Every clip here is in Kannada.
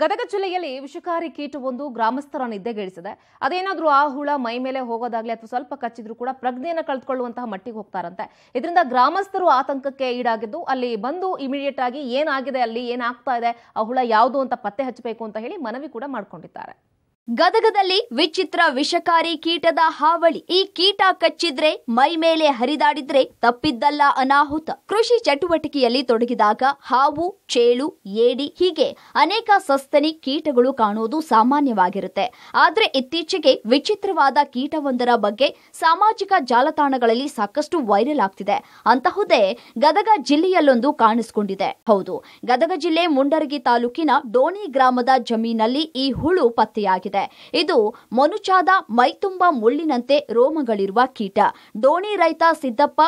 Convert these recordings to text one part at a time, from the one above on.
ಗದಗ ಜಿಲ್ಲೆಯಲ್ಲಿ ವಿಷಕಾರಿ ಒಂದು ಗ್ರಾಮಸ್ಥರ ನಿದ್ದೆಗೇಡಿಸಿದೆ ಅದೇನಾದ್ರೂ ಆ ಹುಳ ಮೈ ಮೇಲೆ ಹೋಗೋದಾಗ್ಲಿ ಅಥವಾ ಸ್ವಲ್ಪ ಕಚ್ಚಿದ್ರು ಕೂಡ ಪ್ರಜ್ಞೆಯನ್ನು ಕಳೆದುಕೊಳ್ಳುವಂತಹ ಮಟ್ಟಿಗೆ ಹೋಗ್ತಾರಂತೆ ಇದರಿಂದ ಗ್ರಾಮಸ್ಥರು ಆತಂಕಕ್ಕೆ ಈಡಾಗಿದ್ದು ಅಲ್ಲಿ ಬಂದು ಇಮಿಡಿಯೇಟ್ ಆಗಿ ಏನಾಗಿದೆ ಅಲ್ಲಿ ಏನಾಗ್ತಾ ಇದೆ ಆ ಹುಳ ಯಾವುದು ಅಂತ ಪತ್ತೆ ಹಚ್ಚಬೇಕು ಅಂತ ಹೇಳಿ ಮನವಿ ಕೂಡ ಮಾಡ್ಕೊಂಡಿದ್ದಾರೆ ಗದಗದಲ್ಲಿ ವಿಚಿತ್ರ ವಿಷಕಾರಿ ಕೀಟದ ಹಾವಳಿ ಈ ಕೀಟ ಕಚ್ಚಿದ್ರೆ ಮೈ ಮೇಲೆ ಹರಿದಾಡಿದ್ರೆ ತಪ್ಪಿದ್ದಲ್ಲ ಅನಾಹುತ ಕೃಷಿ ಚಟುವಟಿಕೆಯಲ್ಲಿ ತೊಡಗಿದಾಗ ಹಾವು ಚೇಳು ಏಡಿ ಹೀಗೆ ಅನೇಕ ಸಸ್ತನಿ ಕೀಟಗಳು ಕಾಣುವುದು ಸಾಮಾನ್ಯವಾಗಿರುತ್ತೆ ಆದರೆ ಇತ್ತೀಚೆಗೆ ವಿಚಿತ್ರವಾದ ಕೀಟವೊಂದರ ಬಗ್ಗೆ ಸಾಮಾಜಿಕ ಜಾಲತಾಣಗಳಲ್ಲಿ ಸಾಕಷ್ಟು ವೈರಲ್ ಆಗ್ತಿದೆ ಅಂತಹುದೇ ಗದಗ ಜಿಲ್ಲೆಯಲ್ಲೊಂದು ಕಾಣಿಸಿಕೊಂಡಿದೆ ಹೌದು ಗದಗ ಜಿಲ್ಲೆ ಮುಂಡರಗಿ ತಾಲೂಕಿನ ಡೋಣಿ ಗ್ರಾಮದ ಜಮೀನಲ್ಲಿ ಈ ಹುಳು ಪತ್ತೆಯಾಗಿದೆ ಇದು ಮನುಚಾದ ಮೈತುಂಬ ಮುಳ್ಳಿನಂತೆ ರೋಮಗಳಿರುವ ಕೀಟ ದೋಣಿ ರೈತ ಸಿದ್ದಪ್ಪ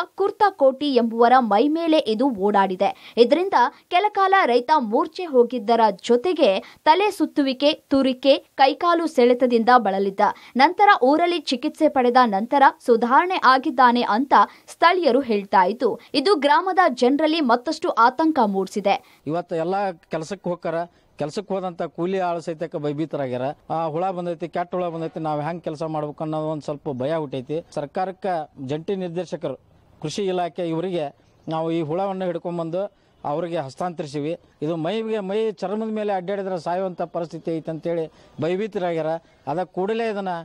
ಕೋಟಿ ಎಂಬುವರ ಮೇಲೆ ಇದು ಓಡಾಡಿದೆ ಇದರಿಂದ ಕೆಲಕಾಲ ರೈತ ಮೂರ್ಛೆ ಹೋಗಿದ್ದರ ಜೊತೆಗೆ ತಲೆ ಸುತ್ತುವಿಕೆ ತುರಿಕೆ ಕೈಕಾಲು ಸೆಳೆತದಿಂದ ಬಳಲಿದ್ದ ನಂತರ ಊರಲ್ಲಿ ಚಿಕಿತ್ಸೆ ಪಡೆದ ನಂತರ ಸುಧಾರಣೆ ಆಗಿದ್ದಾನೆ ಅಂತ ಸ್ಥಳೀಯರು ಹೇಳ್ತಾ ಇತ್ತು ಇದು ಗ್ರಾಮದ ಜನರಲ್ಲಿ ಮತ್ತಷ್ಟು ಆತಂಕ ಮೂಡಿಸಿದೆ ಇವತ್ತು ಎಲ್ಲ ಕೆಲಸಕ್ಕೆ ಹೋಗ್ತಾರ ಕೆಲಸಕ್ಕೆ ಹೋದಂಥ ಕೂಲಿ ಆಳು ಸಹಿತ ಭಯಭೀತರಾಗ್ಯಾರ ಆ ಹುಳ ಬಂದೈತಿ ಕೆಟ್ಟ ಹುಳ ಬಂದೈತಿ ನಾವು ಹೆಂಗೆ ಕೆಲಸ ಮಾಡ್ಬೇಕು ಅನ್ನೋದು ಒಂದು ಸ್ವಲ್ಪ ಭಯ ಹುಟ್ಟೈತಿ ಸರ್ಕಾರಕ್ಕೆ ಜಂಟಿ ನಿರ್ದೇಶಕರು ಕೃಷಿ ಇಲಾಖೆ ಇವರಿಗೆ ನಾವು ಈ ಹುಳವನ್ನು ಹಿಡ್ಕೊಂಡ್ಬಂದು ಅವರಿಗೆ ಹಸ್ತಾಂತರಿಸಿವಿ ಇದು ಮೈಗೆ ಮೈ ಚರ್ಮದ ಮೇಲೆ ಅಡ್ಡಾಡಿದ್ರೆ ಸಾಯುವಂಥ ಪರಿಸ್ಥಿತಿ ಐತೆ ಅಂತೇಳಿ ಭಯಭೀತರಾಗ್ಯಾರ ಅದಕ್ಕೆ ಕೂಡಲೇ ಇದನ್ನು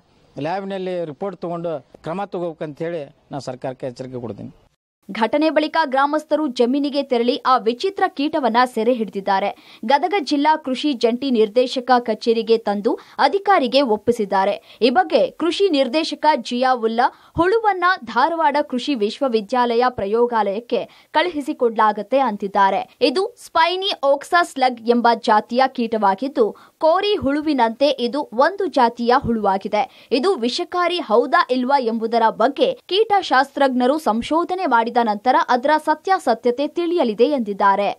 ಲ್ಯಾಬ್ನಲ್ಲಿ ರಿಪೋರ್ಟ್ ತೊಗೊಂಡು ಕ್ರಮ ತಗೋಬೇಕಂತ ಹೇಳಿ ನಾನು ಸರ್ಕಾರಕ್ಕೆ ಎಚ್ಚರಿಕೆ ಕೊಡ್ತೀನಿ ಘಟನೆ ಬಳಿಕ ಗ್ರಾಮಸ್ಥರು ಜಮೀನಿಗೆ ತೆರಳಿ ಆ ವಿಚಿತ್ರ ಕೀಟವನ್ನ ಸೆರೆ ಹಿಡಿದಿದ್ದಾರೆ ಗದಗ ಜಿಲ್ಲಾ ಕೃಷಿ ಜಂಟಿ ನಿರ್ದೇಶಕ ಕಚೇರಿಗೆ ತಂದು ಅಧಿಕಾರಿಗೆ ಒಪ್ಪಿಸಿದ್ದಾರೆ ಈ ಬಗ್ಗೆ ಕೃಷಿ ನಿರ್ದೇಶಕ ಜಿಯಾವುಲ್ಲಾ ಹುಳುವನ್ನ ಧಾರವಾಡ ಕೃಷಿ ವಿಶ್ವವಿದ್ಯಾಲಯ ಪ್ರಯೋಗಾಲಯಕ್ಕೆ ಕಳುಹಿಸಿಕೊಡಲಾಗುತ್ತೆ ಅಂತಿದ್ದಾರೆ ಇದು ಸ್ಪೈನಿ ಓಕ್ಸಾ ಸ್ಲಗ್ ಎಂಬ ಜಾತಿಯ ಕೀಟವಾಗಿದ್ದು ಕೋರಿ ಹುಳುವಿನಂತೆ ಇದು ಒಂದು ಜಾತಿಯ ಹುಳುವಾಗಿದೆ ಇದು ವಿಷಕಾರಿ ಹೌದಾ ಇಲ್ವಾ ಎಂಬುದರ ಬಗ್ಗೆ ಕೀಟಶಾಸ್ತ್ರಜ್ಞರು ಸಂಶೋಧನೆ ಮಾಡಿದ ನಂತರ ಅದರ ಸತ್ಯಾಸತ್ಯತೆ ತಿಳಿಯಲಿದೆ ಎಂದಿದ್ದಾರೆ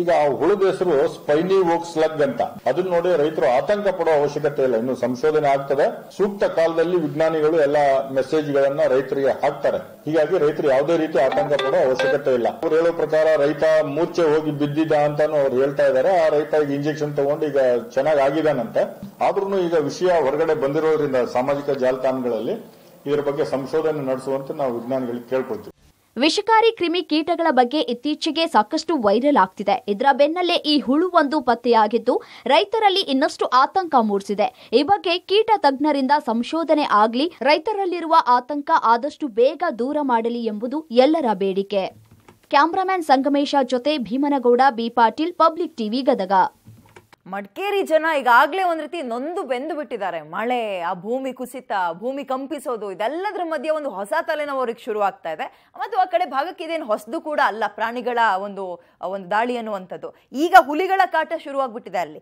ಈಗ ಆ ಹುಳದ ಹೆಸರು ಸ್ಪೈನಿ ವೋಕ್ ಸ್ಲಗ್ ಅಂತ ಅದನ್ನ ನೋಡಿ ರೈತರು ಆತಂಕ ಪಡುವ ಅವಶ್ಯಕತೆ ಇಲ್ಲ ಇನ್ನು ಸಂಶೋಧನೆ ಆಗ್ತದೆ ಸೂಕ್ತ ಕಾಲದಲ್ಲಿ ವಿಜ್ಞಾನಿಗಳು ಎಲ್ಲ ಮೆಸೇಜ್ ಗಳನ್ನ ರೈತರಿಗೆ ಹಾಕ್ತಾರೆ ಹೀಗಾಗಿ ರೈತರು ಯಾವುದೇ ರೀತಿ ಆತಂಕ ಪಡುವ ಅವಶ್ಯಕತೆ ಇಲ್ಲ ಅವ್ರು ಹೇಳೋ ಪ್ರಕಾರ ರೈತ ಮೂರ್ಛೆ ಹೋಗಿ ಬಿದ್ದಿದ್ದ ಅಂತಾನು ಅವ್ರು ಹೇಳ್ತಾ ಇದ್ದಾರೆ ಆ ರೈತ ಈಗ ಇಂಜೆಕ್ಷನ್ ತಗೊಂಡು ಈಗ ಚೆನ್ನಾಗಿ ಆಗಿದಾನಂತೆ ಆದ್ರೂ ಈಗ ವಿಷಯ ಹೊರಗಡೆ ಬಂದಿರೋದ್ರಿಂದ ಸಾಮಾಜಿಕ ಜಾಲತಾಣಗಳಲ್ಲಿ ಇದರ ಬಗ್ಗೆ ಸಂಶೋಧನೆ ನಡೆಸುವಂತೆ ನಾವು ವಿಜ್ಞಾನಿಗಳಿಗೆ ಕೇಳ್ಕೊಳ್ತೀವಿ ವಿಷಕಾರಿ ಕ್ರಿಮಿ ಕೀಟಗಳ ಬಗ್ಗೆ ಇತ್ತೀಚೆಗೆ ಸಾಕಷ್ಟು ವೈರಲ್ ಆಗ್ತಿದೆ ಇದರ ಬೆನ್ನಲ್ಲೇ ಈ ಹುಳುವೊಂದು ಪತ್ತೆಯಾಗಿದ್ದು ರೈತರಲ್ಲಿ ಇನ್ನಷ್ಟು ಆತಂಕ ಮೂಡಿಸಿದೆ ಈ ಬಗ್ಗೆ ಕೀಟ ತಜ್ಞರಿಂದ ಸಂಶೋಧನೆ ಆಗಲಿ ರೈತರಲ್ಲಿರುವ ಆತಂಕ ಆದಷ್ಟು ಬೇಗ ದೂರ ಮಾಡಲಿ ಎಂಬುದು ಎಲ್ಲರ ಬೇಡಿಕೆ ಕ್ಯಾಮ್ರಾಮ್ಯಾನ್ ಸಂಗಮೇಶ ಜೊತೆ Bhimanagouda B Patil public TV Gadag Madikeri ಜನ ಈಗಾಗಲೇ ಒಂದು ರೀತಿ ನೊಂದು ಬೆಂದು ಬಿಟ್ಟಿದ್ದಾರೆ ಮಳೆ ಆ ಭೂಮಿ ಕುಸಿತ ಭೂಮಿ ಕಂಪಿಸೋದು ಇದೆಲ್ಲದರ ಮಧ್ಯೆ ಒಂದು ಹೊಸ ತಲೆನೋವು ಶುರು ಆಗ್ತಾ ಇದೆ ಮತ್ತು ಆ ಕಡೆ ಭಾಗಕ್ಕೆ ಇದೇನು ಹೊಸದು ಕೂಡ ಅಲ್ಲ ಪ್ರಾಣಿಗಳ ಒಂದು ಒಂದು ದಾಳಿ ಅನ್ನುವಂಥದ್ದು ಈಗ ಹುಲಿಗಳ ಕಾಟ ಶುರುವಾಗ್ಬಿಟ್ಟಿದೆ ಅಲ್ಲಿ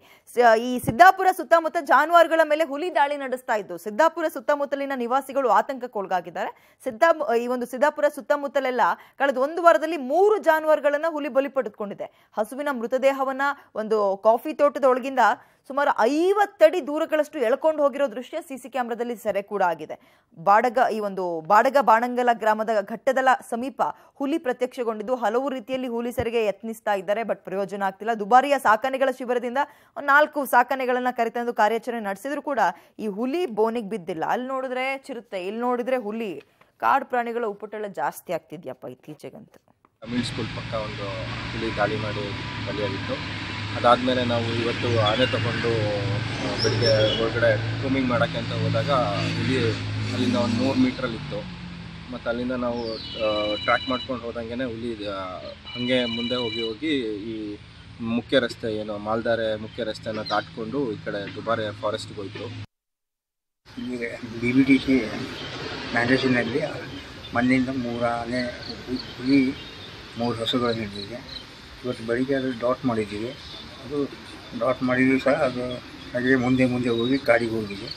ಈ ಸಿದ್ದಾಪುರ ಸುತ್ತಮುತ್ತ ಜಾನುವಾರುಗಳ ಮೇಲೆ ಹುಲಿ ದಾಳಿ ನಡೆಸ್ತಾ ಇದ್ದು ಸಿದ್ದಾಪುರ ಸುತ್ತಮುತ್ತಲಿನ ನಿವಾಸಿಗಳು ಆತಂಕಕ್ಕೊಳಗಾಗಿದ್ದಾರೆ ಸಿದ್ದಾ ಈ ಒಂದು ಸಿದ್ದಾಪುರ ಸುತ್ತಮುತ್ತಲೆಲ್ಲ ಕಳೆದ ಒಂದು ವಾರದಲ್ಲಿ ಮೂರು ಜಾನುವಾರುಗಳನ್ನು ಹುಲಿ ಬಲಿ ಪಡೆದುಕೊಂಡಿದೆ ಹಸುವಿನ ಮೃತದೇಹವನ್ನ ಒಂದು ಕಾಫಿ ತೋಟದ ಒಳಗಿಂದ ಸುಮಾರು ಐವತ್ತಡಿ ದೂರಗಳಷ್ಟು ಎಳ್ಕೊಂಡು ಹೋಗಿರೋ ದೃಶ್ಯ ಸಿ ಸಿ ಕ್ಯಾಮ್ರಾದಲ್ಲಿ ಸೆರೆ ಕೂಡ ಆಗಿದೆ ಬಾಡಗ ಈ ಒಂದು ಬಾಡಗ ಬಾಣಂಗಲ ಗ್ರಾಮದ ಘಟ್ಟದಲ ಸಮೀಪ ಹುಲಿ ಪ್ರತ್ಯಕ್ಷಗೊಂಡಿದ್ದು ಹಲವು ರೀತಿಯಲ್ಲಿ ಹುಲಿ ಸೆರೆಗೆ ಯತ್ನಿಸ್ತಾ ಇದ್ದಾರೆ ಬಟ್ ಪ್ರಯೋಜನ ಆಗ್ತಿಲ್ಲ ದುಬಾರಿಯ ಸಾಕನೆಗಳ ಶಿಬಿರದಿಂದ ನಾಲ್ಕು ಸಾಕನೆಗಳನ್ನ ಕರೆತಂದು ಕಾರ್ಯಾಚರಣೆ ನಡೆಸಿದ್ರು ಕೂಡ ಈ ಹುಲಿ ಬೋನಿಗೆ ಬಿದ್ದಿಲ್ಲ ಅಲ್ಲಿ ನೋಡಿದ್ರೆ ಚಿರುತ್ತೆ ಇಲ್ಲಿ ನೋಡಿದ್ರೆ ಹುಲಿ ಕಾಡು ಪ್ರಾಣಿಗಳ ಉಪಟಳ ಜಾಸ್ತಿ ಆಗ್ತಿದ್ಯಪ್ಪ ಇತ್ತೀಚೆಗಂತೂ ಸ್ಕೂಲ್ ಪಕ್ಕ ಒಂದು ಹುಲಿ ದಾಳಿ ಮಾಡಿ ಬಲಿಯಾಗಿತ್ತು ಅದಾದಮೇಲೆ ನಾವು ಇವತ್ತು ಆನೆ ತಗೊಂಡು ಬೆಳಿಗ್ಗೆ ಹೊರಗಡೆ ಸ್ವಿಮ್ಮಿಂಗ್ ಮಾಡೋಕ್ಕೆ ಅಂತ ಹೋದಾಗ ಹುಲಿ ಅಲ್ಲಿಂದ ಒಂದು ನೂರು ಮೀಟ್ರಲ್ಲಿತ್ತು ಮತ್ತು ಅಲ್ಲಿಂದ ನಾವು ಟ್ರ್ಯಾಕ್ ಮಾಡ್ಕೊಂಡು ಹೋದಂಗೆ ಹುಲಿ ಹಾಗೆ ಮುಂದೆ ಹೋಗಿ ಹೋಗಿ ಈ ಮುಖ್ಯ ರಸ್ತೆ ಏನು ಮಾಲ್ದಾರೆ ಮುಖ್ಯ ರಸ್ತೆನ ದಾಟ್ಕೊಂಡು ಈ ಕಡೆ ದುಬಾರೆ ಫಾರೆಸ್ಟ್ಗೆ ಹೋಯಿತು ಡಿ ಬಿ ಟಿ ಸಿ ಮ್ಯಾಗಝೀನಲ್ಲಿ ಮಣ್ಣಿಂದ ಮೂರನೇ ಹುಲಿ ಮೂರು ಹಸುಗಳಲ್ಲಿ ಹಿಡಿದಿದೆ ಇವತ್ತು ಬೆಳಿಗ್ಗೆ ಅದು ಡಾಟ್ ಮಾಡಿದ್ದೀವಿ ಅದು ಡಾಟ್ ಸಹ ಅದು ಹಾಗೆ ಮುಂದೆ ಮುಂದೆ ಹೋಗಿ ಕಾಡಿಗೆ ಹೋಗಿದೆ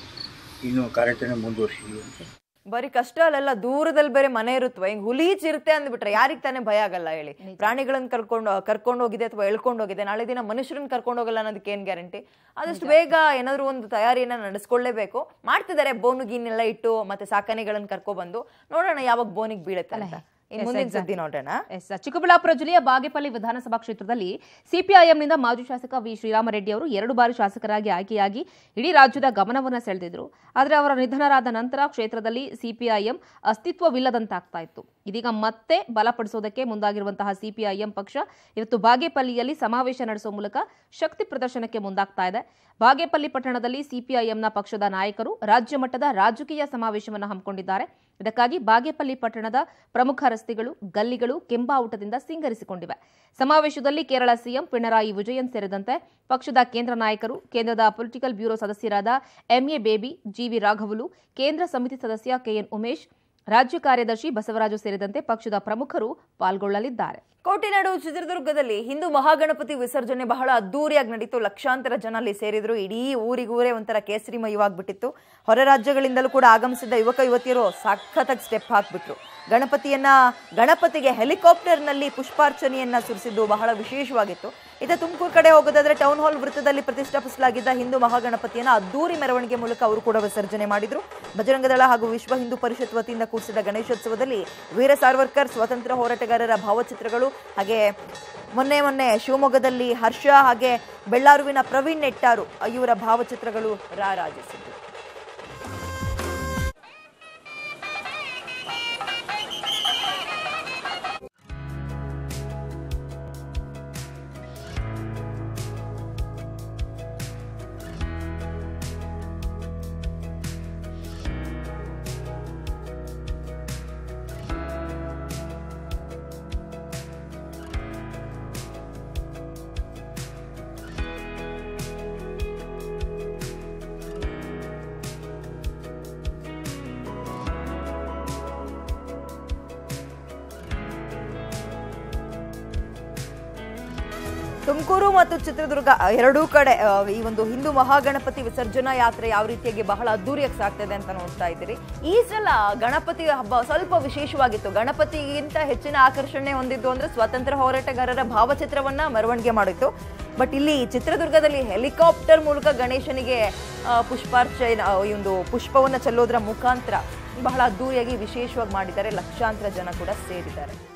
ಇನ್ನು ಕಾರ್ಯಾಚರಣೆ ಮುಂದುವರಿಸಿದ್ವಿ ಅಂತ ಬರೀ ಕಷ್ಟ ಅಲ್ಲೆಲ್ಲ ದೂರದಲ್ಲಿ ಬೇರೆ ಮನೆ ಇರುತ್ತೆ ಹಿಂಗ್ ಹುಲಿ ಇರುತ್ತೆ ಅಂದ್ಬಿಟ್ರೆ ಯಾರಿಗೆ ತಾನೇ ಭಯ ಆಗಲ್ಲ ಹೇಳಿ ಪ್ರಾಣಿಗಳನ್ನ ಕರ್ಕೊಂಡು ಕರ್ಕೊಂಡು ಹೋಗಿದೆ ಅಥವಾ ಎಳ್ಕೊಂಡು ಹೋಗಿದೆ ನಾಳೆ ದಿನ ಮನುಷ್ಯರನ್ನ ಕರ್ಕೊಂಡು ಹೋಗಲ್ಲ ಅನ್ನೋದಕ್ಕೆ ಏನು ಗ್ಯಾರಂಟಿ ಆದಷ್ಟು ಬೇಗ ಏನಾದ್ರು ಒಂದು ತಯಾರಿಯನ್ನ ನಡೆಸ್ಕೊಳ್ಳೇಬೇಕು ಮಾಡ್ತಿದ್ದಾರೆ ಬೋನು ಗೀನೆಲ್ಲ ಇಟ್ಟು ಮತ್ತೆ ಕರ್ಕೊಂಡು ಬಂದು ನೋಡೋಣ ಯಾವಾಗ ಬೋನಿಗೆ ಬೀಳುತ್ತೆ ಅಂತ ಚಿಕ್ಕಬಳ್ಳಾಪುರ ಜಿಲ್ಲೆಯ ಬಾಗೇಪಲ್ಲಿ ವಿಧಾನಸಭಾ ಕ್ಷೇತ್ರದಲ್ಲಿ ಸಿಪಿಐಎಂನಿಂದ ಮಾಜಿ ಶಾಸಕ ವಿ ಶ್ರೀರಾಮರೆಡ್ಡಿ ಅವರು ಎರಡು ಬಾರಿ ಶಾಸಕರಾಗಿ ಆಯ್ಕೆಯಾಗಿ ಇಡೀ ರಾಜ್ಯದ ಗಮನವನ್ನು ಸೆಳೆದಿದ್ರು ಆದರೆ ಅವರ ನಿಧನರಾದ ನಂತರ ಕ್ಷೇತ್ರದಲ್ಲಿ ಸಿಪಿಐಎಂ ಅಸ್ತಿತ್ವವಿಲ್ಲದಂತಾಗ್ತಾ ಇತ್ತು ಇದೀಗ ಮತ್ತೆ ಬಲಪಡಿಸೋದಕ್ಕೆ ಮುಂದಾಗಿರುವಂತಹ ಸಿಪಿಐಎಂ ಪಕ್ಷ ಇವತ್ತು ಬಾಗೇಪಲ್ಲಿಯಲ್ಲಿ ಸಮಾವೇಶ ನಡೆಸುವ ಮೂಲಕ ಶಕ್ತಿ ಪ್ರದರ್ಶನಕ್ಕೆ ಮುಂದಾಗ್ತಾ ಇದೆ ಬಾಗೇಪಲ್ಲಿ ಪಟ್ಟಣದಲ್ಲಿ ಸಿಪಿಐಎಂನ ಪಕ್ಷದ ನಾಯಕರು ರಾಜ್ಯ ಮಟ್ಟದ ರಾಜಕೀಯ ಸಮಾವೇಶವನ್ನು ಹಮ್ಮಿಕೊಂಡಿದ್ದಾರೆ ಇದಕ್ಕಾಗಿ ಬಾಗೇಪಲ್ಲಿ ಪಟ್ಟಣದ ಪ್ರಮುಖ ರಸ್ತೆಗಳು ಗಲ್ಲಿಗಳು ಕೆಂಬಾವುಟದಿಂದ ಸಿಂಗರಿಸಿಕೊಂಡಿವೆ ಸಮಾವೇಶದಲ್ಲಿ ಕೇರಳ ಸಿಎಂ ಪಿಣರಾಯಿ ವಿಜಯನ್ ಸೇರಿದಂತೆ ಪಕ್ಷದ ಕೇಂದ್ರ ನಾಯಕರು ಕೇಂದ್ರದ ಪೊಲಿಟಿಕಲ್ ಬ್ಯೂರೋ ಸದಸ್ಯರಾದ ಎಂಎ ಬೇಬಿ ಜಿವಿ ರಾಘವಲು ಕೇಂದ್ರ ಸಮಿತಿ ಸದಸ್ಯ ಕೆಎನ್ ಉಮೇಶ್ ರಾಜ್ಯ ಕಾರ್ಯದರ್ಶಿ ಬಸವರಾಜು ಸೇರಿದಂತೆ ಪಕ್ಷದ ಪ್ರಮುಖರು ಪಾಲ್ಗೊಳ್ಳಲಿದ್ದಾರೆ ಕೋಟೆನಾಡು ಚಿತ್ರದುರ್ಗದಲ್ಲಿ ಹಿಂದೂ ಮಹಾಗಣಪತಿ ವಿಸರ್ಜನೆ ಬಹಳ ಅದ್ದೂರಿಯಾಗಿ ನಡೀತು ಲಕ್ಷಾಂತರ ಜನ ಅಲ್ಲಿ ಸೇರಿದ್ರು ಇಡೀ ಊರಿಗೂರೇ ಒಂಥರ ಕೇಸರಿಮಯವಾಗಿಬಿಟ್ಟಿತ್ತು ಹೊರ ರಾಜ್ಯಗಳಿಂದಲೂ ಕೂಡ ಆಗಮಿಸಿದ್ದ ಯುವಕ ಯುವತಿಯರು ಸಖತ್ತಾಗಿ ಸ್ಟೆಪ್ ಹಾಕ್ಬಿಟ್ರು ಗಣಪತಿಯನ್ನ ಗಣಪತಿಗೆ ಹೆಲಿಕಾಪ್ಟರ್ನಲ್ಲಿ ಪುಷ್ಪಾರ್ಚನೆಯನ್ನ ಸುರಿಸಿದ್ದು ಬಹಳ ವಿಶೇಷವಾಗಿತ್ತು ಇದೆ ತುಮಕೂರು ಕಡೆ ಹೋಗೋದಾದ್ರೆ ಟೌನ್ ಹಾಲ್ ವೃತ್ತದಲ್ಲಿ ಪ್ರತಿಷ್ಠಾಪಿಸಲಾಗಿದ್ದ ಹಿಂದೂ ಮಹಾಗಣಪತಿಯನ್ನು ಅದ್ದೂರಿ ಮೆರವಣಿಗೆ ಮೂಲಕ ಅವರು ಕೂಡ ವಿಸರ್ಜನೆ ಮಾಡಿದ್ರು ಬಜರಂಗದಳ ಹಾಗೂ ವಿಶ್ವ ಹಿಂದೂ ಪರಿಷತ್ ವತಿಯಿಂದ ಕೂರಿಸಿದ ಗಣೇಶೋತ್ಸವದಲ್ಲಿ ವೀರ ಸಾರ್ವರ್ಕರ್ ಸ್ವಾತಂತ್ರ್ಯ ಹೋರಾಟಗಾರರ ಭಾವಚಿತ್ರಗಳು ಹಾಗೆ ಮೊನ್ನೆ ಮೊನ್ನೆ ಶಿವಮೊಗ್ಗದಲ್ಲಿ ಹರ್ಷ ಹಾಗೆ ಬೆಳ್ಳಾರುವಿನ ಪ್ರವೀಣ್ ನೆಟ್ಟಾರು ಇವರ ಭಾವಚಿತ್ರಗಳು ರಾರಾಜಿಸಿದ್ರು ತುಮಕೂರು ಮತ್ತು ಚಿತ್ರದುರ್ಗ ಎರಡೂ ಕಡೆ ಈ ಒಂದು ಹಿಂದೂ ಮಹಾಗಣಪತಿ ವಿಸರ್ಜನಾ ಯಾತ್ರೆ ಯಾವ ರೀತಿಯಾಗಿ ಬಹಳ ಅದ್ದೂರಿಯಾಗಿ ಸಾಗ್ತದೆ ಅಂತ ನೋಡ್ತಾ ಇದ್ದೀರಿ ಈ ಸಲ ಗಣಪತಿ ಹಬ್ಬ ಸ್ವಲ್ಪ ವಿಶೇಷವಾಗಿತ್ತು ಗಣಪತಿಗಿಂತ ಹೆಚ್ಚಿನ ಆಕರ್ಷಣೆ ಹೊಂದಿದ್ದು ಅಂದ್ರೆ ಸ್ವಾತಂತ್ರ್ಯ ಹೋರಾಟಗಾರರ ಭಾವಚಿತ್ರವನ್ನ ಮೆರವಣಿಗೆ ಮಾಡಿತ್ತು ಬಟ್ ಇಲ್ಲಿ ಚಿತ್ರದುರ್ಗದಲ್ಲಿ ಹೆಲಿಕಾಪ್ಟರ್ ಮೂಲಕ ಗಣೇಶನಿಗೆ ಪುಷ್ಪಾರ್ಚ ಈ ಒಂದು ಪುಷ್ಪವನ್ನ ಚೆಲ್ಲೋದ್ರ ಮುಖಾಂತರ ಬಹಳ ಅದ್ದೂರಿಯಾಗಿ ವಿಶೇಷವಾಗಿ ಮಾಡಿದ್ದಾರೆ ಲಕ್ಷಾಂತರ ಜನ ಕೂಡ ಸೇರಿದ್ದಾರೆ